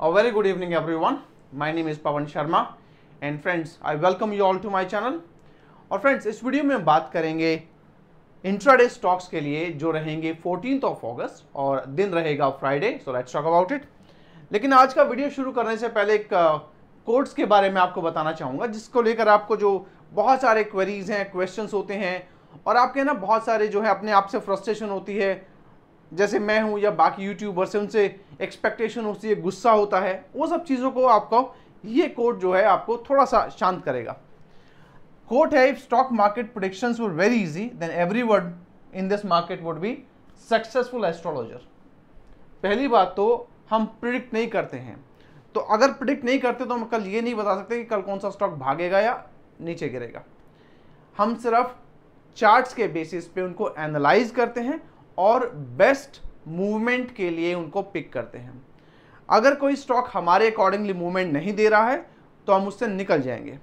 A very good evening everyone. My name is Pavan Sharma and friends, I welcome you all to my channel. और friends, इस video में बात करेंगे intraday stocks के लिए जो रहेंगे 14th ऑफ अगस्त और दिन रहेगा Friday so let's talk about it लेकिन आज का वीडियो शुरू करने से पहले एक कोड्स uh, के बारे में आपको बताना चाहूँगा जिसको लेकर आपको जो बहुत सारे क्वेरीज हैं क्वेश्चंस होते हैं और आपके ना बहुत सारे जो है अपने आप से फ्रस्ट्रेशन होती है जैसे मैं हूँ या बाकी यूट्यूबर्स हैं उनसे एक्सपेक्टेशन होती है गुस्सा होता है वो सब चीज़ों को आपको ये कोर्ट जो है आपको थोड़ा सा शांत करेगा कोर्ट है if stock market predictions were very easy then every word in this market would be successful astrologer पहली बात तो हम प्रिडिक्ट नहीं करते हैं तो अगर प्रिडिक्ट नहीं करते तो हम कल ये नहीं बता सकते कि कल कौन सा स्टॉक भागेगा या नीचे गिरेगा हम सिर्फ चार्ट्स के बेसिस पे उनको एनालाइज करते हैं और बेस्ट मूवमेंट के लिए उनको पिक करते हैं अगर कोई स्टॉक हमारे अकॉर्डिंगली मूवमेंट नहीं दे रहा है तो हम उससे निकल जाएंगे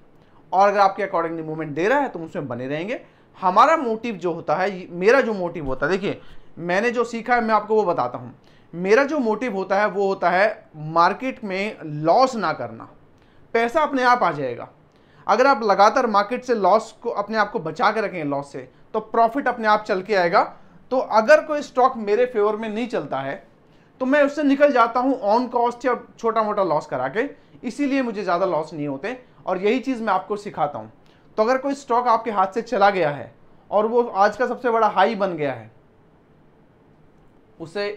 और अगर आपके अकॉर्डिंगली मूवमेंट दे रहा है तो उसमें बने रहेंगे हमारा मोटिव जो होता है मेरा जो मोटिव होता है देखिए मैंने जो सीखा है मैं आपको वो बताता हूँ मेरा जो मोटिव होता है वो होता है मार्केट में लॉस ना करना पैसा अपने आप आ जाएगा अगर आप लगातार मार्केट से लॉस को अपने आप को बचा के रखें लॉस से तो प्रॉफिट अपने आप चल के आएगा तो अगर कोई स्टॉक मेरे फेवर में नहीं चलता है तो मैं उससे निकल जाता हूं ऑन कॉस्ट या छोटा मोटा लॉस करा के इसीलिए मुझे ज़्यादा लॉस नहीं होते और यही चीज़ मैं आपको सिखाता हूँ तो अगर कोई स्टॉक आपके हाथ से चला गया है और वो आज का सबसे बड़ा हाई बन गया है उसे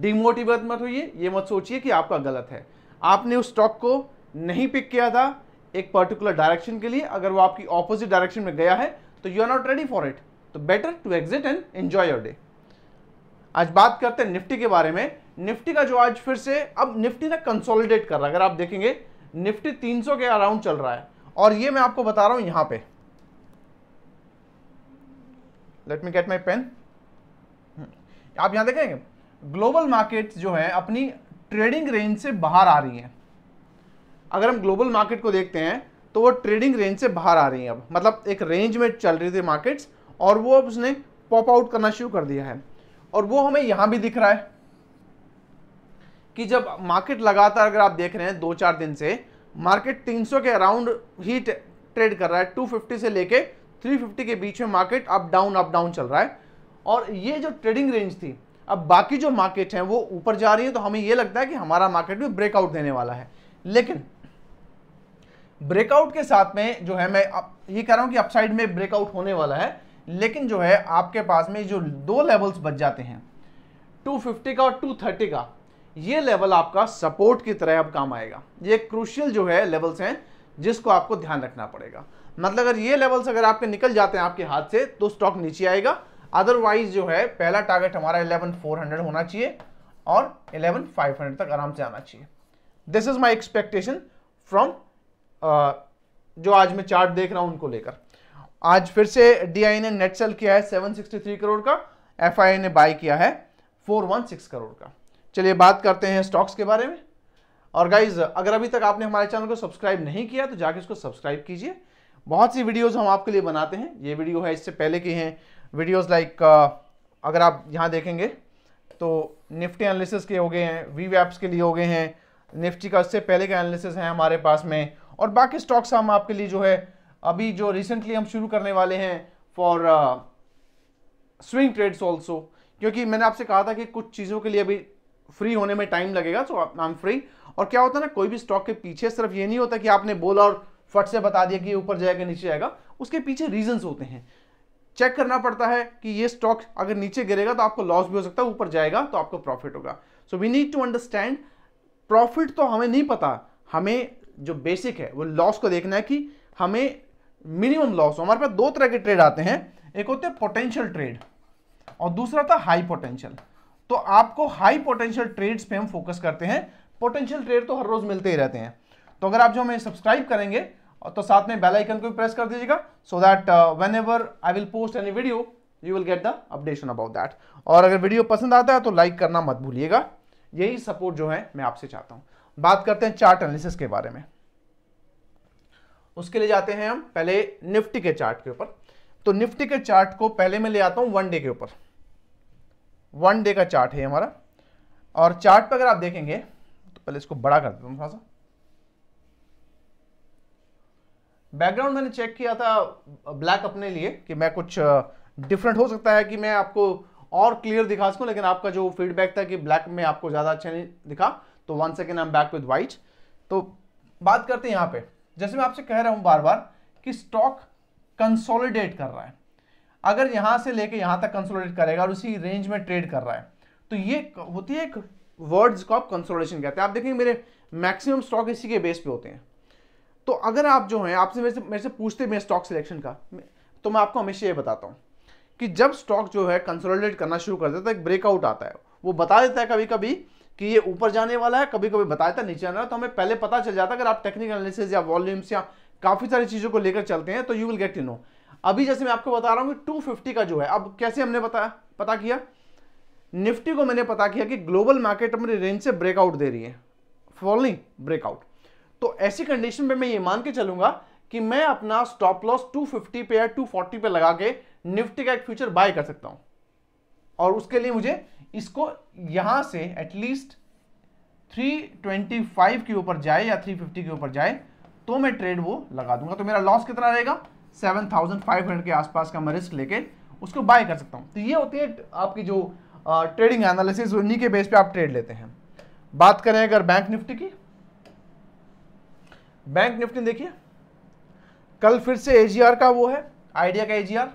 डिमोटिवेट मत होइए ये मत सोचिए कि आपका गलत है आपने उस स्टॉक को नहीं पिक किया था एक पर्टिकुलर डायरेक्शन के लिए अगर वो आपकी ऑपोजिट डायरेक्शन में गया है तो you are not ready for it तो better to exit and enjoy your day आज बात करते हैं निफ्टी के बारे में निफ्टी का जो आज फिर से अब निफ्टी ना कंसोलिडेट कर रहा है अगर आप देखेंगे निफ्टी 300 के अराउंड चल रहा है और ये मैं आपको बता रहा हूं यहां पे let me get my pen आप यहां देखेंगे ग्लोबल मार्केट जो है अपनी ट्रेडिंग रेंज से बाहर आ रही है अगर हम ग्लोबल मार्केट को देखते हैं तो वो ट्रेडिंग रेंज से बाहर आ रही है अब मतलब एक रेंज में चल रही थी मार्केट्स और वो अब उसने पॉप आउट करना शुरू कर दिया है और वो हमें यहां भी दिख रहा है कि जब मार्केट लगातार अगर आप देख रहे हैं दो चार दिन से मार्केट 300 के अराउंड ही ट्रेड कर रहा है 250 से लेके 350 के बीच में market up down up down चल रहा है और ये जो ट्रेडिंग रेंज थी अब बाकी जो मार्केट हैं वो ऊपर जा रही है तो हमें ये लगता है कि हमारा मार्केट भी ब्रेकआउट देने वाला है लेकिन ब्रेकआउट के साथ में जो है मैं ये कह रहा हूँ कि अपसाइड में ब्रेकआउट होने वाला है लेकिन जो है आपके पास में जो दो लेवल्स बच जाते हैं 250 का और 230 का ये लेवल आपका सपोर्ट की तरह अब काम आएगा ये क्रूशियल जो है लेवल्स हैं जिसको आपको ध्यान रखना पड़ेगा मतलब अगर ये लेवल्स अगर आपके निकल जाते हैं आपके हाथ से तो स्टॉक नीचे आएगा अदरवाइज जो है पहला टारगेट हमारा इलेवन फोर हंड्रेड होना चाहिए और इलेवन फाइव हंड्रेड तक आराम से आना चाहिए this is my expectation from जो आज मैं चार्ट देख रहा हूँ उनको लेकर आज फिर से डी ने नेट सेल किया है 763 करोड़ का एफ ने बाय किया है 416 करोड़ का चलिए बात करते हैं स्टॉक्स के बारे में और गाइज अगर अभी तक आपने हमारे चैनल को सब्सक्राइब नहीं किया तो जाके इसको सब्सक्राइब कीजिए बहुत सी वीडियोज़ हम आपके लिए बनाते हैं ये वीडियो है इससे पहले की हैं वीडियोज़ लाइक अगर आप यहाँ देखेंगे तो निफ्टी एनालिसिस के हो गए हैं वी वैप्स के लिए हो गए हैं निफ्टी का उससे पहले का एनालिसिस है हमारे पास में और बाकी स्टॉक्स हम आपके लिए जो है अभी जो रिसेंटली हम शुरू करने वाले हैं फॉर स्विंग ट्रेड्स ऑल्सो क्योंकि मैंने आपसे कहा था कि कुछ चीज़ों के लिए अभी फ्री होने में टाइम लगेगा सो आई एम फ्री और क्या होता है ना कोई भी स्टॉक के पीछे सिर्फ ये नहीं होता कि आपने बोला और फट से बता दिया कि ऊपर जाएगा नीचे जाएगा उसके पीछे रीजंस होते हैं चेक करना पड़ता है कि ये स्टॉक अगर नीचे गिरेगा तो आपको लॉस भी हो सकता है ऊपर जाएगा तो आपको प्रॉफिट होगा so we need to understand profit तो हमें नहीं पता हमें जो बेसिक है वो लॉस को देखना है कि हमें मिनिमम लॉस हमारे पास दो तरह के ट्रेड आते हैं एक होते हैं पोटेंशियल ट्रेड और दूसरा था हाई पोटेंशियल तो आपको हाई पोटेंशियल ट्रेड्स पे हम फोकस करते हैं पोटेंशियल ट्रेड तो हर रोज मिलते ही रहते हैं तो अगर आप जो हमें सब्सक्राइब करेंगे तो साथ में बेल आइकन को भी प्रेस कर दीजिएगा so that whenever I will post any video you will get the updation about that और अगर वीडियो पसंद आता है तो लाइक करना मत भूलिएगा यही सपोर्ट जो है मैं आपसे चाहता हूँ बात करते हैं चार्ट एनालिसिस के बारे में उसके लिए जाते हैं हम पहले निफ्टी के चार्ट के ऊपर तो निफ्टी के चार्ट को पहले मैं ले आता हूँ वन डे के ऊपर वन डे का चार्ट है हमारा और चार्ट पर अगर आप देखेंगे तो पहले इसको बड़ा कर देता हूँ थोड़ा सा बैकग्राउंड मैंने चेक किया था ब्लैक अपने लिए कि मैं कुछ डिफरेंट हो सकता है कि मैं आपको और क्लियर दिखा सकूँ लेकिन आपका जो फीडबैक था कि ब्लैक में आपको ज़्यादा अच्छा नहीं दिखा तो one second I am back with white तो बात करते हैं यहाँ पे जैसे मैं आपसे कह रहा हूँ बार बार कि स्टॉक कंसोलिडेट कर रहा है अगर यहाँ से लेके यहाँ तक कंसोलिडेट करेगा और उसी रेंज में ट्रेड कर रहा है तो ये होती है एक वर्ड्स को आप कंसोलिडेशन कहते हैं आप देखेंगे मेरे मैक्सिमम स्टॉक इसी के बेस पे होते हैं तो अगर आप जो हैं आपसे मेरे से मेरे से पूछते मेरे स्टॉक सिलेक्शन का तो मैं आपको हमेशा ये बताता हूँ कि जब स्टॉक जो है कंसोलिडेट करना शुरू कर देता है तो एक ब्रेकआउट आता है वो बता देता है कभी कभी कि ये ऊपर जाने वाला है कभी कभी बताया था नीचे आने वाला तो हमें पहले पता चल जाता अगर आप टेक्निकल एनालिसिस या वॉल्यूम्स या काफ़ी सारी चीज़ों को लेकर चलते हैं तो you will get to know अभी जैसे मैं आपको बता रहा हूँ कि 250 का जो है अब कैसे हमने बताया पता किया निफ्टी को मैंने पता किया कि ग्लोबल मार्केट अपनी रेंज से ब्रेकआउट दे रही है फॉलिंग ब्रेकआउट तो ऐसी कंडीशन में मैं ये मान के चलूंगा कि मैं अपना स्टॉप लॉस 250 पे या 240 पे लगा के निफ्टी का एक फ्यूचर बाय कर सकता हूं और उसके लिए मुझे इसको यहां से एटलीस्ट 325 के ऊपर जाए या 350 के ऊपर जाए तो मैं ट्रेड वो लगा दूंगा तो मेरा लॉस कितना रहेगा 7,500 के आसपास का मैं रिस्क लेके उसको बाय कर सकता हूं तो ये होती है आपकी जो ट्रेडिंग एनालिसिस उन्हीं के बेस पे आप ट्रेड लेते हैं बात करें अगर बैंक निफ्टी की बैंक निफ्टी देखिए कल फिर से एजीआर का वो है आइडिया का एजीआर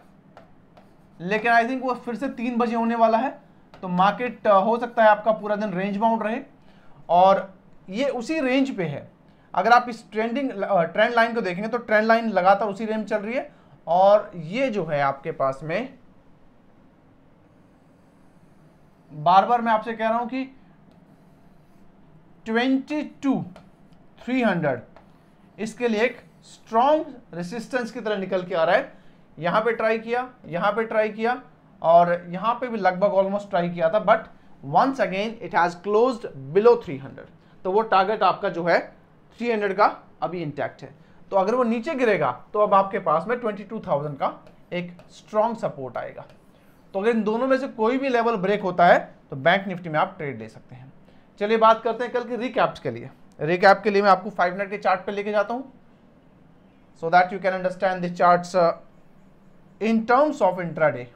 लेकिन आई थिंक वो फिर से तीन बजे होने वाला है तो मार्केट हो सकता है आपका पूरा दिन रेंज बाउंड रहे और ये उसी रेंज पे है अगर आप इस ट्रेंडिंग ट्रेंड लाइन को देखेंगे तो ट्रेंड लाइन लगातार उसी रेंज चल रही है और ये जो है आपके पास में बार बार मैं आपसे कह रहा हूं कि ट्वेंटी टू थ्री हंड्रेड इसके लिए एक स्ट्रॉन्ग रेसिस्टेंस की तरह निकल के आ रहा है यहां पे ट्राई किया यहां पे ट्राई किया और यहाँ पे भी लगभग ऑलमोस्ट ट्राई किया था but once again it has close below 300 तो वो टारगेट आपका जो है 300 का अभी इंटैक्ट है तो अगर वो नीचे गिरेगा तो अब आपके पास में 22,000 का एक स्ट्रांग सपोर्ट आएगा तो अगर इन दोनों में से कोई भी लेवल ब्रेक होता है तो बैंक निफ्टी में आप ट्रेड ले सकते हैं चलिए बात करते हैं कल के रिकैप्स के लिए रिकैप के लिए मैं आपको फाइव मिनट के चार्ट पे लेके जाता हूँ so that you can understand this charts in terms of intraday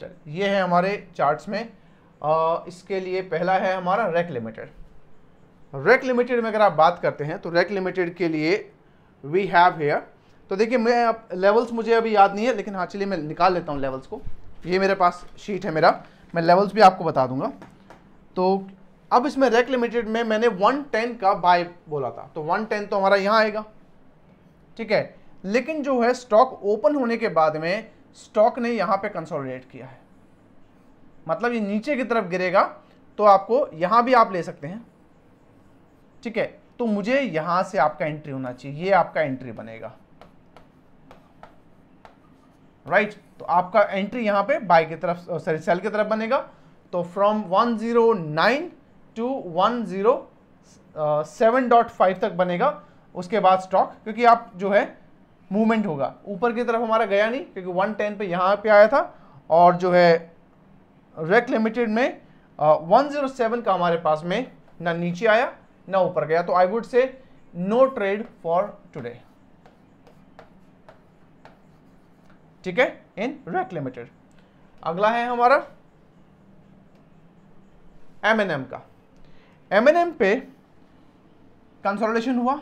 चल ये है हमारे चार्ट्स में आ, इसके लिए पहला है हमारा रैक लिमिटेड रैक लिमिटेड में अगर आप बात करते हैं तो रैक लिमिटेड के लिए वी हैव हेयर तो देखिए मैं अब लेवल्स मुझे अभी याद नहीं है लेकिन हाँ चलिए मैं निकाल लेता हूँ लेवल्स को ये मेरे पास शीट है मेरा मैं लेवल्स भी आपको बता दूंगा तो अब इसमें रैक लिमिटेड में मैंने 110 का बाय बोला था तो 110 तो हमारा यहाँ आएगा ठीक है लेकिन जो है स्टॉक ओपन होने के बाद में स्टॉक ने यहाँ पे कंसोलिडेट किया है मतलब ये नीचे की तरफ गिरेगा तो आपको यहाँ भी आप ले सकते हैं ठीक है तो मुझे यहाँ से आपका एंट्री होना चाहिए ये आपका एंट्री बनेगा राइट right? तो आपका एंट्री यहाँ पे बाय की तरफ सॉरी सेल की तरफ बनेगा तो फ्रॉम 109 टू फाइव तक बनेगा उसके बाद स्टॉक क्योंकि आप जो है मूवमेंट होगा ऊपर की तरफ हमारा गया नहीं क्योंकि वन टेन पे यहाँ पे आया था और जो है रेक लिमिटेड में वन जीरो सेवन का हमारे पास में ना नीचे आया ना ऊपर गया तो I would say no trade for today ठीक है इन रेक लिमिटेड अगला है हमारा एम एन एम का एम एन एम पे कंसोलिडेशन हुआ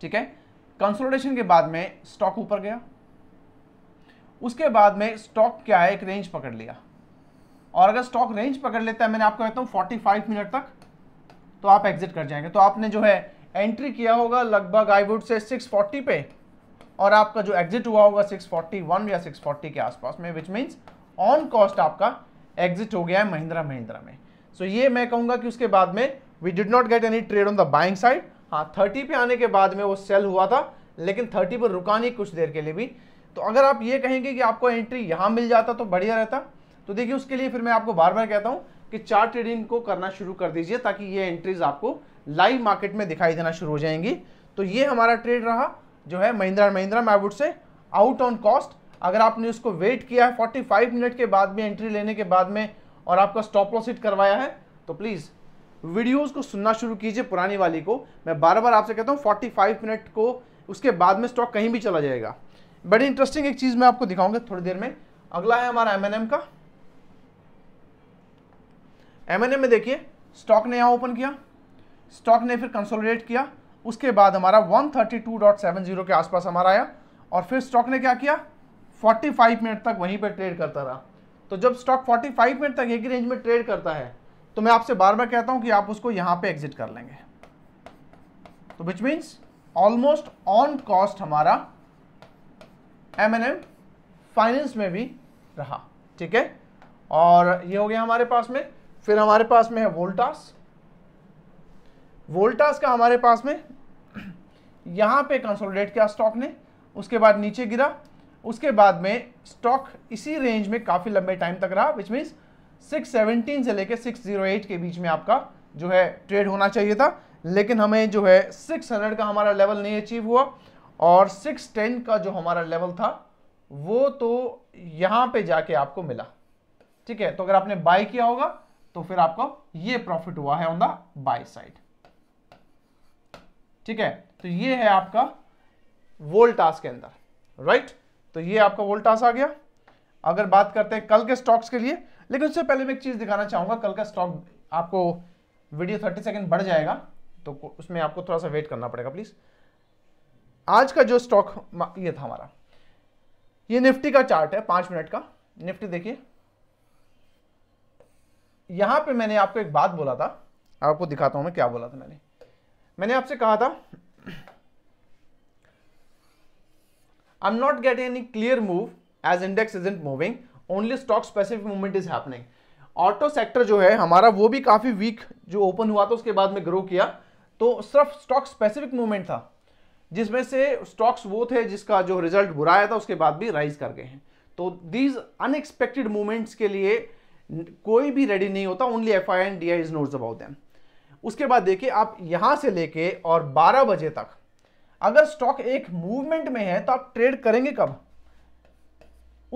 ठीक है कंसोलिडेशन के बाद में स्टॉक ऊपर गया उसके बाद में स्टॉक क्या है एक रेंज पकड़ लिया और अगर स्टॉक रेंज पकड़ लेता है मैंने आपको कहता हूँ 45 मिनट तक तो आप एग्जिट कर जाएंगे तो आपने जो है एंट्री किया होगा लगभग आई वुड से 640 पे और आपका जो एग्जिट हुआ होगा 641 या 640 के आसपास में विच मीन्स ऑन कॉस्ट आपका एग्जिट हो गया है महिंद्रा महिंद्रा में सो so ये मैं कहूंगा कि उसके बाद में we did not get any trade on the buying side हाँ थर्टी पे आने के बाद में वो सेल हुआ था लेकिन थर्टी पर रुका नहीं कुछ देर के लिए भी तो अगर आप ये कहेंगे कि आपको एंट्री यहाँ मिल जाता तो बढ़िया रहता तो देखिए उसके लिए फिर मैं आपको बार बार कहता हूँ कि चार्ट ट्रेडिंग को करना शुरू कर दीजिए ताकि ये एंट्रीज आपको लाइव मार्केट में दिखाई देना शुरू हो जाएंगी तो ये हमारा ट्रेड रहा जो है महिंद्रा महिंद्रा मैं से आउट ऑन कॉस्ट अगर आपने उसको वेट किया है 45 मिनट के बाद में एंट्री लेने के बाद में और आपका स्टॉप लॉस हिट करवाया है तो प्लीज़ वीडियोस को सुनना शुरू कीजिए पुरानी वाली को मैं बार बार आपसे कहता हूँ 45 मिनट को उसके बाद में स्टॉक कहीं भी चला जाएगा बड़ी इंटरेस्टिंग एक चीज़ मैं आपको दिखाऊंगा थोड़ी देर में अगला है हमारा एम का एम में देखिए स्टॉक ने यहाँ ओपन किया स्टॉक ने फिर कंसोलिडेट किया उसके बाद हमारा 132.70 के आसपास हमारा आया और फिर स्टॉक ने क्या किया 45 मिनट तक वहीं पर ट्रेड करता रहा तो जब स्टॉक 45 मिनट तक एक ही रेंज में ट्रेड करता है तो मैं आपसे बार बार कहता हूं कि आप उसको यहां पे एग्जिट कर लेंगे तो which means almost on cost हमारा एम एन एम फाइनेंस में भी रहा ठीक है और ये हो गया हमारे पास में फिर हमारे पास में है वोल्टास वोल्टास का हमारे पास में यहां पे कंसोलिडेट किया स्टॉक ने उसके बाद नीचे गिरा उसके बाद में स्टॉक इसी रेंज में काफ़ी लंबे टाइम तक रहा विच मीन्स 617 से लेके 608 के बीच में आपका जो है ट्रेड होना चाहिए था लेकिन हमें जो है 600 का हमारा लेवल नहीं अचीव हुआ और 610 का जो हमारा लेवल था वो तो यहाँ पे जाके आपको मिला ठीक है तो अगर आपने बाय किया होगा तो फिर आपको ये प्रॉफिट हुआ है ऑन द बाय साइड ठीक है तो ये है आपका वोल्टास के अंदर राइट तो ये आपका वोल्टास आ गया अगर बात करते हैं कल के स्टॉक्स के लिए लेकिन उससे पहले मैं एक चीज़ दिखाना चाहूंगा कल का स्टॉक आपको वीडियो थर्टी सेकेंड बढ़ जाएगा तो उसमें आपको थोड़ा सा वेट करना पड़ेगा प्लीज़ आज का जो स्टॉक ये था हमारा ये निफ्टी का चार्ट है पांच मिनट का निफ्टी देखिए यहां पे मैंने आपको एक बात बोला था आपको दिखाता हूं मैं क्या बोला था मैंने मैंने आपसे कहा था I am not getting any clear move as index isn't moving only stock specific movement is happening auto sector जो है हमारा वो भी काफ़ी वीक जो ओपन हुआ था उसके बाद में ग्रो किया तो सिर्फ स्टॉक स्पेसिफिक मूवमेंट था जिसमें से स्टॉक्स वो थे जिसका जो रिजल्ट बुरा आया था उसके बाद भी राइज कर गए हैं तो दीज अनएक्सपेक्टेड मूवमेंट्स के लिए कोई भी रेडी नहीं होता only F I and D I is not about them उसके बाद देखिए आप यहां से लेके और 12 बजे तक अगर स्टॉक एक मूवमेंट में है तो आप ट्रेड करेंगे कब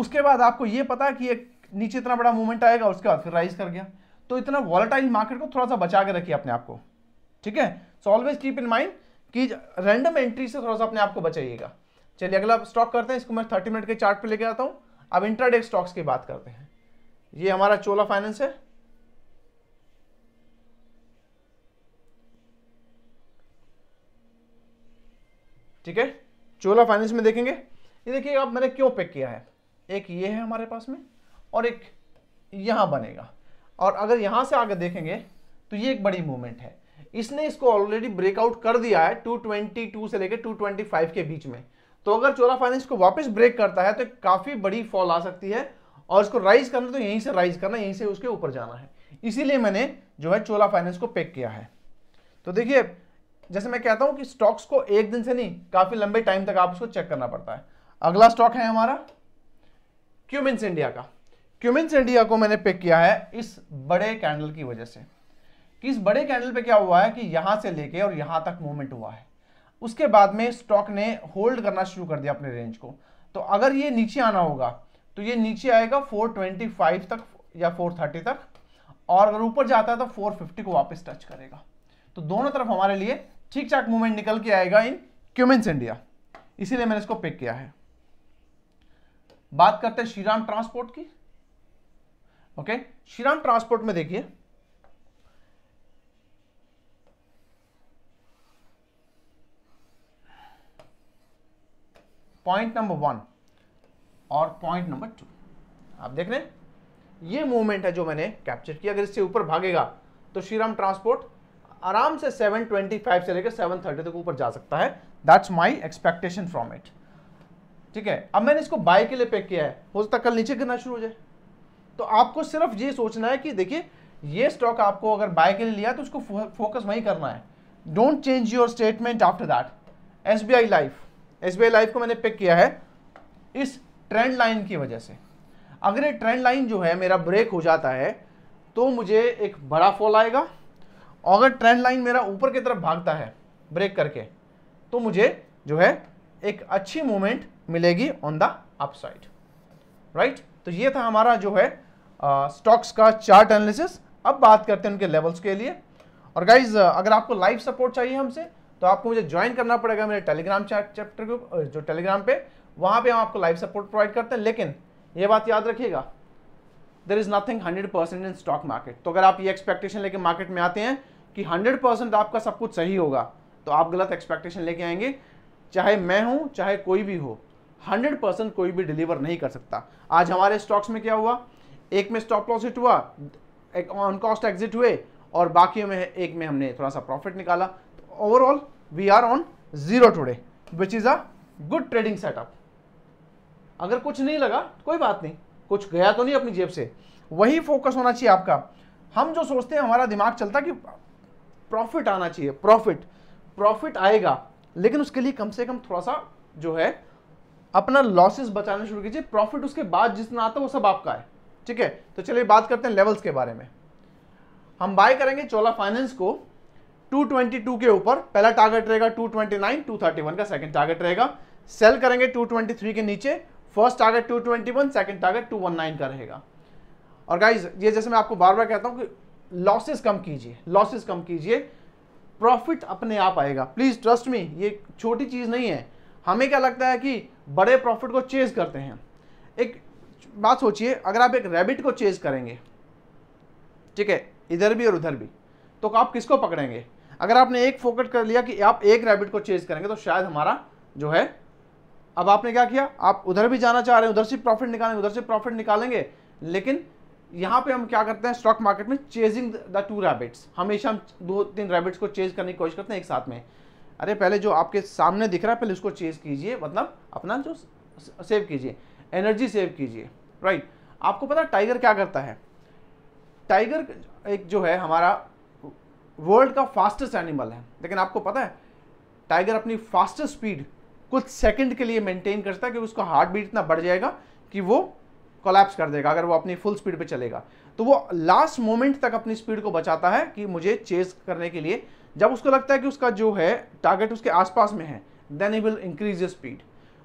उसके बाद आपको ये पता कि एक नीचे इतना बड़ा मूवमेंट आएगा उसके बाद फिर राइज कर गया तो इतना वॉलेटाइल मार्केट को थोड़ा सा बचा के रखिए अपने आप को ठीक है so always keep in mind कि रैंडम एंट्री से थोड़ा सा अपने आप को बचाइएगा चलिए अगला स्टॉक करते हैं इसको मैं थर्टी मिनट के चार्ट पे लेके आता हूँ अब इंट्राडे स्टॉक्स की बात करते हैं ये हमारा चोला फाइनेंस है ठीक है चोला फाइनेंस में देखेंगे ये देखिए अब मैंने क्यों पिक किया है एक ये है हमारे पास में और एक यहाँ बनेगा और अगर यहाँ से आगे देखेंगे तो ये एक बड़ी मूवमेंट है इसने इसको ऑलरेडी ब्रेकआउट कर दिया है 222 से लेकर 225 के बीच में तो अगर चोला फाइनेंस को वापस ब्रेक करता है तो काफ़ी बड़ी फॉल आ सकती है और इसको राइज करना तो यहीं से राइज करना यहीं से उसके ऊपर जाना है इसीलिए मैंने जो है चोला फाइनेंस को पेक किया है तो देखिए जैसे मैं कहता हूँ कि स्टॉक्स को एक दिन से नहीं काफ़ी लंबे टाइम तक आप उसको चेक करना पड़ता है अगला स्टॉक है हमारा क्यूमिन इंडिया का क्यूमिन इंडिया को मैंने पिक किया है इस बड़े कैंडल की वजह से कि इस बड़े कैंडल पे क्या हुआ है कि यहां से लेके और यहां तक मूवमेंट हुआ है उसके बाद में स्टॉक ने होल्ड करना शुरू कर दिया अपने रेंज को तो अगर ये नीचे आना होगा तो ये नीचे आएगा 425 तक या 430 तक और अगर ऊपर जाता है तो 450 को वापस टच करेगा तो दोनों तरफ हमारे लिए ठीक ठाक मूवमेंट निकल के आएगा इन क्यूमेंस इंडिया इसीलिए मैंने इसको पिक किया है बात करते हैं श्रीराम ट्रांसपोर्ट की ओके श्रीराम ट्रांसपोर्ट में देखिए पॉइंट नंबर वन और पॉइंट नंबर टू आप देख रहे हैं ये मूवमेंट है जो मैंने कैप्चर किया अगर इससे ऊपर भागेगा तो श्रीराम ट्रांसपोर्ट आराम से 725 से लेकर 730 तक ऊपर जा सकता है that's my expectation from it ठीक है अब मैंने इसको बाय के लिए पैक किया है हो सकता है कल नीचे गिरना शुरू हो जाए तो आपको सिर्फ ये सोचना है कि देखिए ये स्टॉक आपको अगर बाय के लिए लिया तो उसको फोकस वहीं करना है don't change your statement after that S B I life S B I life को मैंने पिक किया है इस ट्रेंड लाइन की वजह से अगर ये ट्रेंड लाइन जो है मेरा ब्रेक हो जाता है तो मुझे एक बड़ा फॉल आएगा और अगर ट्रेंड लाइन मेरा ऊपर की तरफ भागता है ब्रेक करके तो मुझे जो है एक अच्छी मोमेंट मिलेगी ऑन द अपसाइड राइट तो ये था हमारा जो है स्टॉक्स का चार्ट एनालिसिस अब बात करते हैं उनके लेवल्स के लिए और गाइज अगर आपको लाइव सपोर्ट चाहिए हमसे तो आपको मुझे ज्वाइन करना पड़ेगा मेरे टेलीग्राम चैप्टर ग्रुप जो टेलीग्राम पे वहां पे हम आपको लाइव सपोर्ट प्रोवाइड करते हैं लेकिन ये बात याद रखिएगा there is nothing hundred percent in stock market तो अगर आप ये एक्सपेक्टेशन लेके मार्केट में आते हैं कि हंड्रेड परसेंट आपका सब कुछ सही होगा तो आप गलत एक्सपेक्टेशन लेके आएंगे चाहे मैं हूं चाहे कोई भी हो हंड्रेड परसेंट कोई भी डिलीवर नहीं कर सकता आज हमारे स्टॉक्स में क्या हुआ एक में स्टॉप लॉस हिट हुआ एक ऑन कॉस्ट एग्जिट हुए और बाकी में एक में हमने थोड़ा सा प्रॉफिट निकाला overall we are on zero today which is a good trading setup अगर कुछ नहीं लगा कोई बात नहीं कुछ गया तो नहीं अपनी जेब से वही फोकस होना चाहिए आपका हम जो सोचते हैं हमारा दिमाग चलता कि प्रॉफिट आना चाहिए प्रॉफिट प्रॉफिट आएगा लेकिन उसके लिए कम से कम थोड़ा सा जो है अपना लॉसेस बचाना शुरू कीजिए प्रॉफिट उसके बाद जितना आता है वो सब आपका है ठीक है तो चलिए बात करते हैं लेवल्स के बारे में हम बाय करेंगे चोला फाइनेंस को 222 के ऊपर पहला टारगेट रहेगा 229 231 का सेकंड टारगेट रहेगा सेल करेंगे 223 के नीचे first target 221 second target two का रहेगा और गाइज ये जैसे मैं आपको बार बार कहता हूँ कि लॉसेस कम कीजिए लॉसेस कम कीजिए प्रॉफिट अपने आप आएगा प्लीज़ ट्रस्ट मी ये छोटी चीज़ नहीं है हमें क्या लगता है कि बड़े प्रॉफिट को चेज करते हैं एक बात सोचिए अगर आप एक रैबिट को चेज करेंगे ठीक है इधर भी और उधर भी तो आप किसको पकड़ेंगे अगर आपने एक फोकट कर लिया कि आप एक रैबिट को चेज करेंगे तो शायद हमारा जो है अब आपने क्या किया आप उधर भी जाना चाह रहे हैं उधर से प्रॉफिट निकालेंगे उधर से प्रॉफिट निकालेंगे लेकिन यहाँ पे हम क्या करते हैं स्टॉक मार्केट में चेजिंग द टू रैबिट्स हमेशा हम दो तीन रैबिट्स को चेज करने की कोशिश करते हैं एक साथ में अरे पहले जो आपके सामने दिख रहा है पहले उसको चेज कीजिए मतलब अपना जो सेव कीजिए एनर्जी सेव कीजिए राइट आपको पता टाइगर क्या करता है टाइगर एक जो है हमारा वर्ल्ड का फास्टेस्ट एनिमल है लेकिन आपको पता है टाइगर अपनी फास्टेस्ट स्पीड कुछ सेकंड के लिए मेंटेन करता है क्योंकि उसका हार्ट बीट इतना बढ़ जाएगा कि वो कोलैप्स कर देगा अगर वो अपनी फुल स्पीड पे चलेगा तो वो लास्ट मोमेंट तक अपनी स्पीड को बचाता है कि मुझे चेज करने के लिए जब उसको लगता है कि उसका जो है टारगेट उसके आसपास में है then we will increase your speed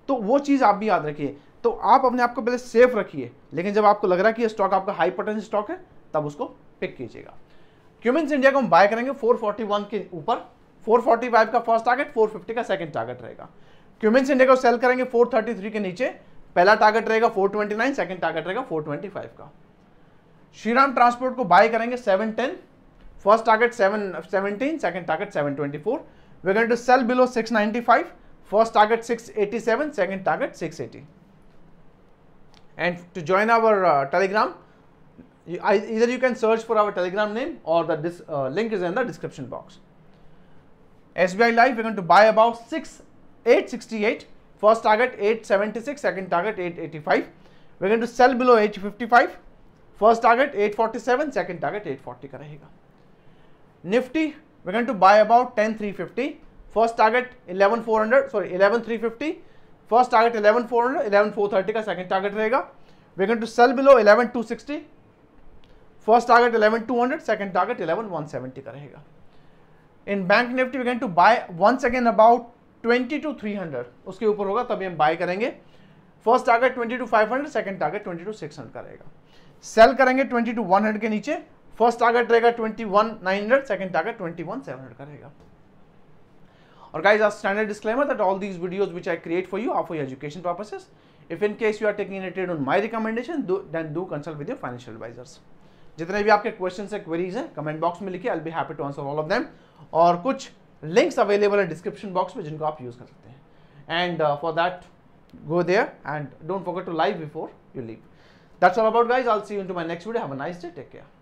तो वो चीज़ आप भी याद रखिए तो आप अपने आप को पहले सेफ रखिए लेकिन जब आपको लग रहा है कि स्टॉक आपका हाई पोटेंशियल स्टॉक है तब उसको पिक कीजिएगा क्यूमेंस इंडिया को हम बाय करेंगे 441 के ऊपर 445 का फर्स्ट टारगेट 450 का सेकंड टारगेट रहेगा क्यूमेंस इंडिया को सेल करेंगे 433 के नीचे पहला टारगेट रहेगा 429 सेकंड टारगेट रहेगा 425 का श्रीराम ट्रांसपोर्ट को बाय करेंगे 710 First target 717, second target 724. We're going to sell below 695. First target 687, second target 680. And to join our uh, Telegram, you, I, either you can search for our Telegram name or the dis, uh, link is in the description box. SBI Life, we're going to buy about 6, 868. First target 876, second target 885. We're going to sell below 855. First target 847, second target 840 का Nifty, we're going to buy about 10,350. First target 11,400, sorry 11,350. First target 11,400, 11,430 का second target रहेगा. We're going to sell below 11,260. First target 11,200, second target 11,170 का रहेगा. In bank Nifty, we're going to buy once again about 20 to 300. उसके ऊपर होगा तभी हम buy करेंगे. First target 20 to 500 second target 20 to 600 का रहेगा सेल करेंगे 20 टू 100 के नीचे फर्स्ट टारगेट रहेगा twenty one nine hundred second target twenty one seven hundred का रहेगा और guys our standard disclaimer that all these videos which I create for you are for your education purposes if in case you are taking a trade on my recommendation do consult with your financial advisers जितने भी आपके question है queries हैं comment box में लिखिए I be happy to answer all of them और कुछ links available है डिस्क्रिप्शन बॉक्स में जिनको आप यूज़ कर सकते हैं and for that go there and don't forget to like before you leave that's all about guys all see you in to my next video have a nice day take care